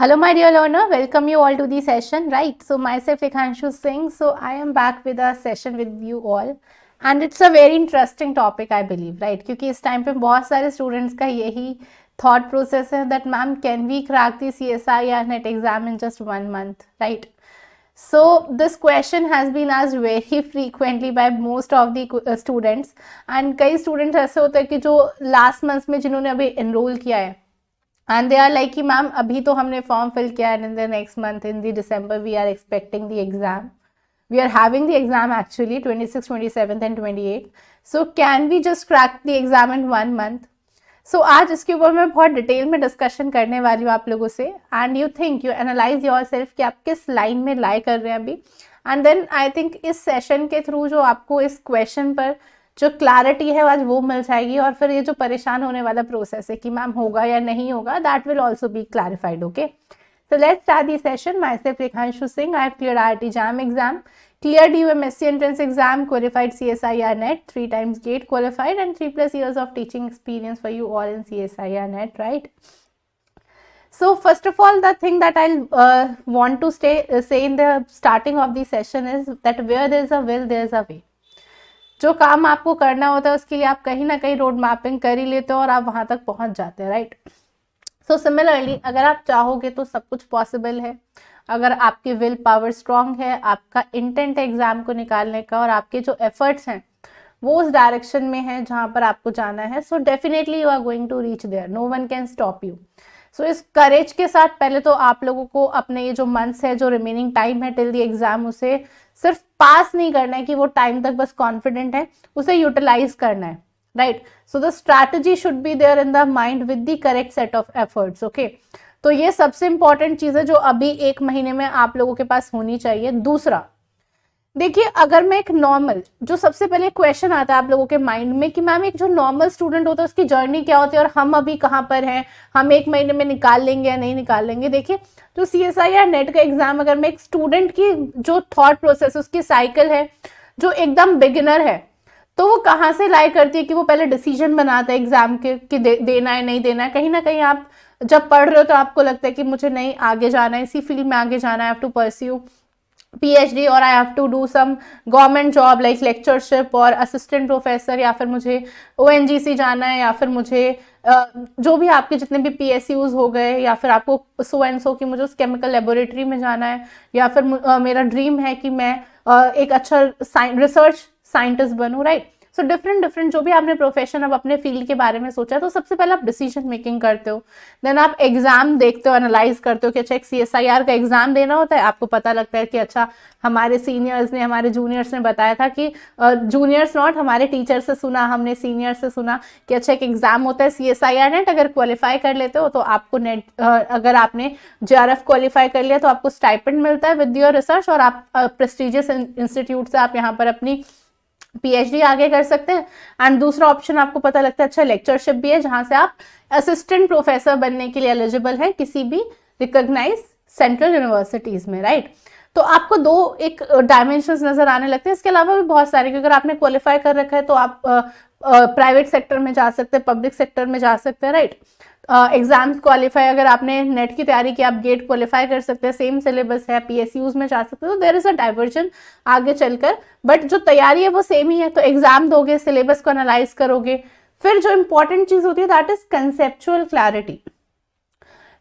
Hello my dear learner, welcome you all to the session, right? So myself Ekanshu Singh, so I am back with a session with you all and it's a very interesting topic I believe, right? Because this time पे बहुत सारे students का यही thought process है that ma'am can we crack the CSI or NET exam in just one month, right? So this question has been asked very frequently by most of the uh, students and कई students ऐसे होते हैं कि जो last month में जिन्होंने अभी enroll किया है एंड दे आर लाइक कि मैम अभी तो हमने फॉर्म फिल किया and in the next month in the December we are expecting the exam we exam actually twenty six twenty seventh and twenty eight so can we just crack the exam in one month so आज इसके ऊपर मैं बहुत detail में discussion करने वाली हूँ आप लोगों से and you think you analyse yourself कि आप किस लाइन में लाई कर रहे हैं अभी एंड देन आई थिंक इस सेशन के थ्रू जो आपको इस क्वेश्चन पर जो क्लैरिटी है आज वो मिल जाएगी और फिर ये जो परेशान होने वाला प्रोसेस है कि मैम होगा या नहीं होगा that will also be clarified okay so let's start the session myself Rekhanshu Singh I have clear R T JAM exam clear D M S C entrance exam qualified C S I R NET three times GATE qualified and three plus years of teaching experience for you all in C S I R NET right so first of all the thing that I want to stay से in the starting of the session is that where there is a will there is a way जो काम आपको करना होता है उसके लिए आप कहीं ना कहीं रोड मैपिंग कर ही लेते हो और आप वहां तक पहुंच जाते हैं राइट सो सिमिलरली अगर आप चाहोगे तो सब कुछ पॉसिबल है अगर आपकी विल पावर स्ट्रांग है आपका इंटेंट है एग्ज़ाम को निकालने का और आपके जो एफर्ट्स हैं वो उस डायरेक्शन में है जहाँ पर आपको जाना है so definitely you are going to reach there no one can stop you so इस करेज के साथ पहले तो आप लोगों को अपने ये जो मंथ्स है जो रिमेनिंग टाइम है टिल दी एग्ज़ाम उसे सिर्फ पास नहीं करना है कि वो टाइम तक बस कॉन्फिडेंट है उसे यूटिलाइज करना है right so the strategy should be there in the mind with the correct set of efforts okay तो ये सबसे इंपॉर्टेंट चीज़ है जो अभी एक महीने में आप लोगों के पास होनी चाहिए दूसरा देखिए अगर मैं एक नॉर्मल जो सबसे पहले क्वेश्चन आता है आप लोगों के माइंड में कि मैम एक जो नॉर्मल स्टूडेंट होता है उसकी जर्नी क्या होती है और हम अभी कहाँ पर हैं हम एक महीने में निकाल लेंगे या नहीं निकाल लेंगे देखिए तो सी एस आई या नेट का एग्जाम अगर मैं एक स्टूडेंट की जो थॉट प्रोसेस उसकी साइकिल है जो एकदम बिगिनर है तो वो कहाँ से लाई करती है कि वो पहले डिसीजन बनाता है एग्जाम के कि दे, देना है नहीं देना है कहीं ना कहीं आप जब पढ़ रहे हो तो आपको लगता है कि मुझे नहीं आगे जाना है इसी फील्ड में आगे जाना है हैव टू परस्यू डी और I have to do some government job like lectureship और असिस्टेंट प्रोफेसर या फिर मुझे ओ जाना है या फिर मुझे जो भी आपके जितने भी पी एस यूज हो गए या फिर आपको सो एंड सो कि मुझे उस केमिकल लेबोरेटरी में जाना है या फिर मेरा ड्रीम है कि मैं एक अच्छा रिसर्च साइंटिस्ट बनूँ राइट सो डिफरेंट डिफरेंट जो भी आपने प्रोफेशन अब अपने फील्ड के बारे में सोचा तो सबसे पहले आप डिसीजन मेकिंग करते हो देन आप एग्जाम देखते हो एनालाइज करते हो कि अच्छा एक सी एस आई आर का एग्जाम देना होता है आपको पता लगता है कि अच्छा हमारे सीनियर्स ने हमारे जूनियर्स ने बताया था कि जूनियर्स नॉट हमारे टीचर से सुना हमने सीनियर से सुना कि अच्छा एक एग्जाम होता है C S I R NET अगर क्वालिफाई कर लेते हो तो आपको नेट अगर आपने जे आर एफ क्वालिफाई कर लिया तो आपको स्टाइपेंड मिलता है विद योर रिसर्च और आप प्रेस्टिजियस इंस्टीट्यूट से आप यहाँ पर अपनी पीएचडी आगे कर सकते हैं एंड दूसरा ऑप्शन आपको पता लगता है अच्छा लेक्चरशिप भी है जहां से आप असिस्टेंट प्रोफेसर बनने के लिए एलिजिबल है किसी भी रिकोगनाइज सेंट्रल यूनिवर्सिटीज में राइट right? तो आपको दो एक डायमेंशन नजर आने लगते हैं इसके अलावा भी बहुत सारे क्योंकि अगर आपने क्वालिफाई कर रखा है तो आप प्राइवेट सेक्टर में जा सकते हैं पब्लिक सेक्टर में जा सकते हैं राइट एग्जाम क्वालिफाई अगर आपने नेट की तैयारी की आप गेट क्वालिफाई कर सकते हैं सेम सिलेबस है पी एस में जा सकते हैं तो देर इज़ अ डाइवर्जन आगे चलकर बट जो तैयारी है वो सेम ही है तो एग्जाम दोगे सिलेबस को एनालाइज करोगे फिर जो इंपॉर्टेंट चीज़ होती है दैट इज़ कंसेप्चुअल क्लैरिटी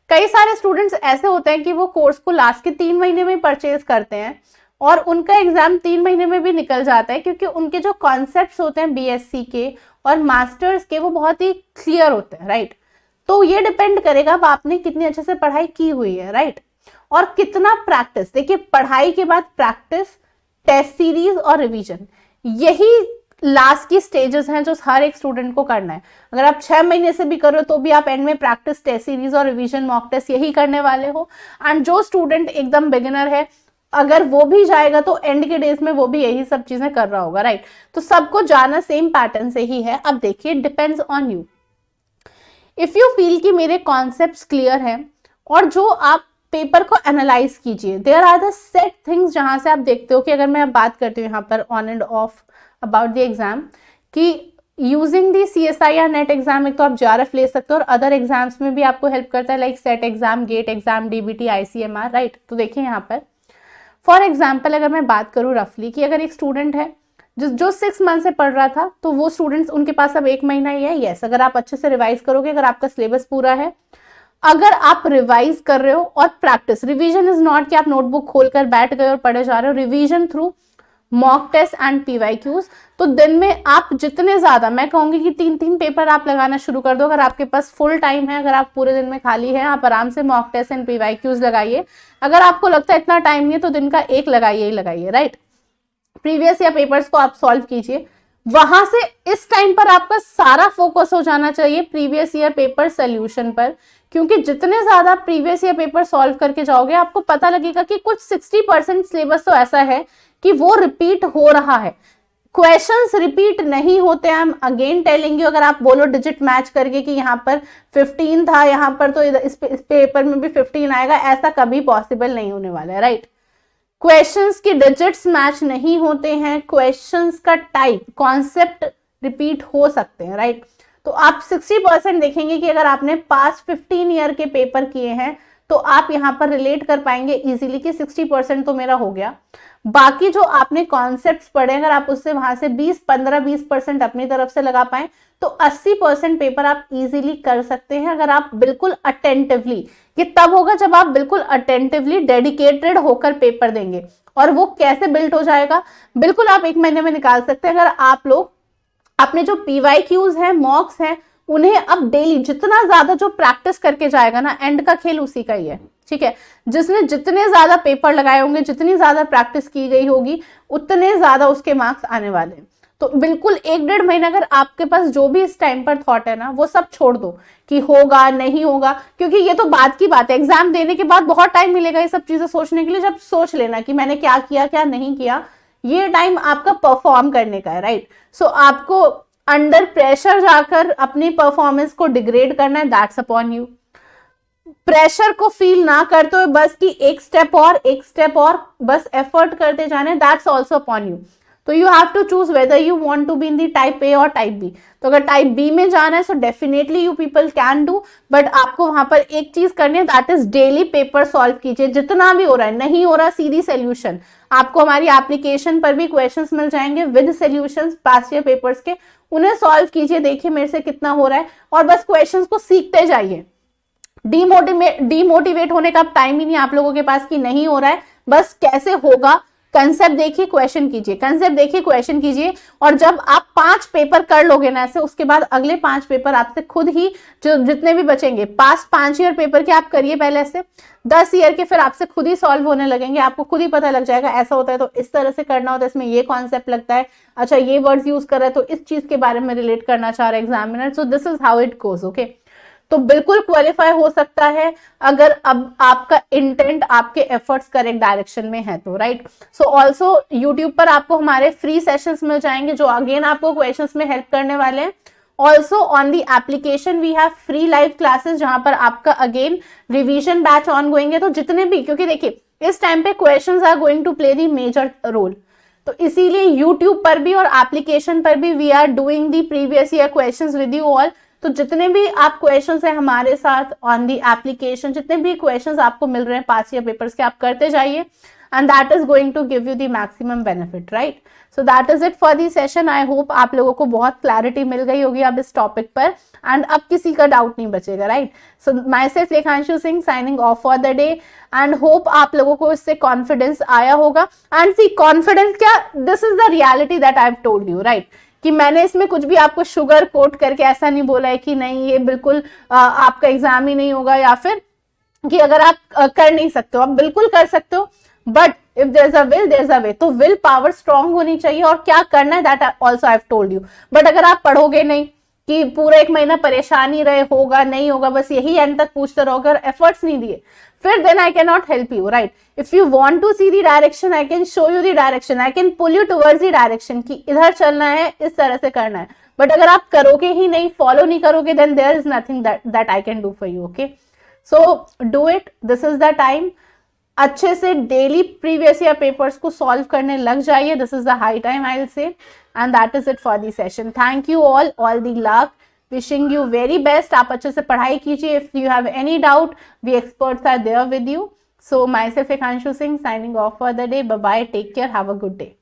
कई सारे स्टूडेंट्स ऐसे होते हैं कि वो कोर्स को लास्ट के तीन महीने में परचेज करते हैं और उनका एग्ज़ाम तीन महीने में भी निकल जाता है क्योंकि उनके जो कॉन्सेप्ट होते हैं बीएससी के और मास्टर्स के वो बहुत ही क्लियर होते हैं राइट तो ये डिपेंड करेगा अब आपने कितनी अच्छे से पढ़ाई की हुई है राइट और कितना प्रैक्टिस देखिए पढ़ाई के बाद प्रैक्टिस टेस्ट सीरीज और रिवीजन यही लास्ट की स्टेजेस हैं जो हर एक स्टूडेंट को करना है अगर आप छह महीने से भी करो तो भी आप एंड में प्रैक्टिस टेस्ट सीरीज और रिवीजन मॉक टेस्ट यही करने वाले हो एंड जो स्टूडेंट एकदम बिगिनर है अगर वो भी जाएगा तो एंड के डेज में वो भी यही सब चीजें कर रहा होगा राइट तो सबको जाना सेम पैटर्न से ही है अब देखिए depends on you if you feel कि मेरे कॉन्सेप्ट क्लियर हैं और जो आप पेपर को एनालाइज कीजिए there are the set things जहां से आप देखते हो कि अगर मैं बात करती हूँ यहाँ पर on and off about the exam कि using the C S I या नेट एग्जाम एक तो आप जारफ ले सकते हो और अदर एग्जाम्स में भी आपको हेल्प करता है like SET exam GATE exam D B T I C M R right तो देखिए यहाँ पर फॉर एग्जाम्पल अगर मैं बात करूँ रफली कि अगर एक स्टूडेंट है जो जो सिक्स मंथ से पढ़ रहा था तो वो स्टूडेंट्स उनके पास अब एक महीना ही है येस yes, अगर आप अच्छे से रिवाइज करोगे अगर आपका सिलेबस पूरा है अगर आप रिवाइज कर रहे हो और प्रैक्टिस रिवीजन इज नॉट कि आप नोटबुक खोलकर बैठ गए और पढ़े जा रहे हो revision through mock test and PYQs तो दिन में आप जितने ज़्यादा मैं कहूंगी कि तीन तीन पेपर आप लगाना शुरू कर दो अगर आपके पास फुल टाइम है अगर आप पूरे दिन में खाली हैं आप आराम से मॉक टेस्ट एंड पीवाईक्यूज लगाइए अगर आपको लगता है इतना टाइम नहीं है तो दिन का एक लगाइए ही लगाइए राइट प्रीवियस या पेपर्स को आप सॉल्व कीजिए वहां से इस टाइम पर आपका सारा फोकस हो जाना चाहिए प्रीवियस ईयर पेपर सोल्यूशन पर क्योंकि जितने ज़्यादा प्रीवियस ईयर पेपर सॉल्व करके जाओगे आपको पता लगेगा कि कुछ 60 परसेंट सिलेबस तो ऐसा है कि वो रिपीट हो रहा है क्वेश्चन रिपीट नहीं होते हैं अगेन टेलिंग यू अगर आप बोलो डिजिट मैच करके कि यहाँ पर 15 था यहाँ पर तो इस, पे, इस पेपर में भी 15 आएगा ऐसा कभी पॉसिबल नहीं होने वाला है राइट क्वेश्चन के डिजिट्स मैच नहीं होते हैं क्वेश्चन का टाइप कॉन्सेप्ट रिपीट हो सकते हैं राइट तो आप 60 परसेंट देखेंगे कि अगर आपने पास 15 ईयर के पेपर किए हैं तो आप यहाँ पर रिलेट कर पाएंगे इजीली कि 60 परसेंट तो मेरा हो गया बाकी जो आपने कॉन्सेप्ट पढ़े अगर आप उससे वहां से 20 15 20 परसेंट अपनी तरफ से लगा पाए तो 80 परसेंट पेपर आप इजीली कर सकते हैं अगर आप बिल्कुल अटेंटिवली ये तब होगा जब आप बिल्कुल अटेंटिवली डेडिकेटेड होकर पेपर देंगे और वो कैसे बिल्ट हो जाएगा बिल्कुल आप एक महीने में निकाल सकते हैं अगर आप लोग अपने जो पीवाई क्यूज हैं मॉक्स हैं उन्हें अब डेली जितना ज्यादा जो प्रैक्टिस करके जाएगा ना एंड का खेल उसी का ही है ठीक है जिसने जितने ज़्यादा पेपर लगाए होंगे जितनी ज़्यादा प्रैक्टिस की गई होगी उतने ज़्यादा उसके मार्क्स आने वाले हैं तो बिल्कुल एक डेढ़ महीना अगर आपके पास जो भी इस टाइम पर थॉट है ना वो सब छोड़ दो कि होगा नहीं होगा क्योंकि ये तो बात की बात है एग्जाम देने के बाद बहुत टाइम मिलेगा ये सब चीज़ें सोचने के लिए जब सोच लेना कि मैंने क्या किया क्या नहीं किया ये टाइम आपका परफॉर्म करने का है राइट सो so, आपको अंडर प्रेशर जाकर अपनी परफॉर्मेंस को डिग्रेड करना है दैट्स अपॉन यू प्रेशर को फील ना करते हुए बस कि एक स्टेप और एक स्टेप और बस एफर्ट करते जाने that's also upon you so you have to choose whether you want to be in the type A और टाइप बी तो अगर टाइप बी में जाना है so definitely you people can do but आपको वहां पर एक चीज करनी है that is daily paper solve कीजिए जितना भी हो रहा है नहीं हो रहा सीधी सोल्यूशन आपको हमारी एप्लीकेशन पर भी क्वेश्चन मिल जाएंगे with solution past year papers के उन्हें सॉल्व कीजिए देखिए मेरे से कितना हो रहा है और बस क्वेश्चन को सीखते जाइए डीमोटिवेट डीमोटिवेट होने का टाइम ही नहीं आप लोगों के पास कि नहीं हो रहा है बस कैसे होगा कंसेप्ट देखिए क्वेश्चन कीजिए कंसेप्ट देखिए क्वेश्चन कीजिए और जब आप पांच पेपर कर लोगे ना ऐसे उसके बाद अगले पांच पेपर आपसे खुद ही जो जितने भी बचेंगे पास पांच ईयर पेपर के आप करिए पहले ऐसे दस ईयर के फिर आपसे खुद ही सॉल्व होने लगेंगे आपको खुद ही पता लग जाएगा ऐसा होता है तो इस तरह से करना होता है इसमें ये कॉन्सेप्ट लगता है अच्छा ये वर्ड्स यूज कर रहा है तो इस चीज के बारे में रिलेट करना चाह रहा है examiner so this is how it goes okay तो बिल्कुल क्वालिफाई हो सकता है अगर अब आपका इंटेंट आपके एफर्ट्स करेक्ट डायरेक्शन में है तो राइट सो ऑल्सो यूट्यूब पर आपको हमारे फ्री सेशंस मिल जाएंगे जो अगेन आपको क्वेश्चंस में हेल्प करने वाले हैं also on the application we have free live classes जहां पर आपका again revision batch on going है तो जितने भी क्योंकि देखिए इस टाइम पे question are going to play the major role तो इसीलिए यूट्यूब पर भी और एप्लीकेशन पर भी we are doing the previous year questions with you all तो जितने भी आप क्वेश्चंस हैं हमारे साथ ऑन दी एप्लीकेशन जितने भी क्वेश्चंस आपको मिल रहे हैं पास या पेपर्स के आप करते जाइए and that is going to give you the maximum benefit right so that is it for the session I hope आप लोगों को बहुत क्लैरिटी मिल गई होगी अब इस टॉपिक पर एंड अब किसी का डाउट नहीं बचेगा right so myself Rekhanshu Singh signing off for the day and hope आप लोगों को इससे कॉन्फिडेंस आया होगा एंड सी कॉन्फिडेंस क्या this is the reality that I have told you right कि मैंने इसमें कुछ भी आपको शुगर कोट करके ऐसा नहीं बोला है कि नहीं ये बिल्कुल आ, आपका एग्जाम ही नहीं होगा या फिर कि अगर आप आ, कर नहीं सकते हो आप बिल्कुल कर सकते हो but if there is a will there is a way तो विल पावर स्ट्रांग होनी चाहिए और क्या करना है that also I told you but अगर आप पढ़ोगे नहीं कि पूरा एक महीना परेशानी रहे होगा नहीं होगा बस यही एंड तक पूछते रहोगे और एफर्ट्स नहीं दिए फिर then I can not help you right if you want to see the direction I can show you the direction I can pull you towards the direction कि इधर चलना है इस तरह से करना है बट अगर आप करोगे ही नहीं फॉलो नहीं करोगे then there is nothing that I can do for you okay so do it this is the time अच्छे से डेली प्रीवियस ईयर पेपर्स को सॉल्व करने लग जाइए this is the high time I say and that is it for the session thank you all all the luck wishing you very best आप अच्छे से पढ़ाई कीजिए if you have any doubt we experts are there with you so myself Ekanshu Singh signing off for the day bye take care have a good day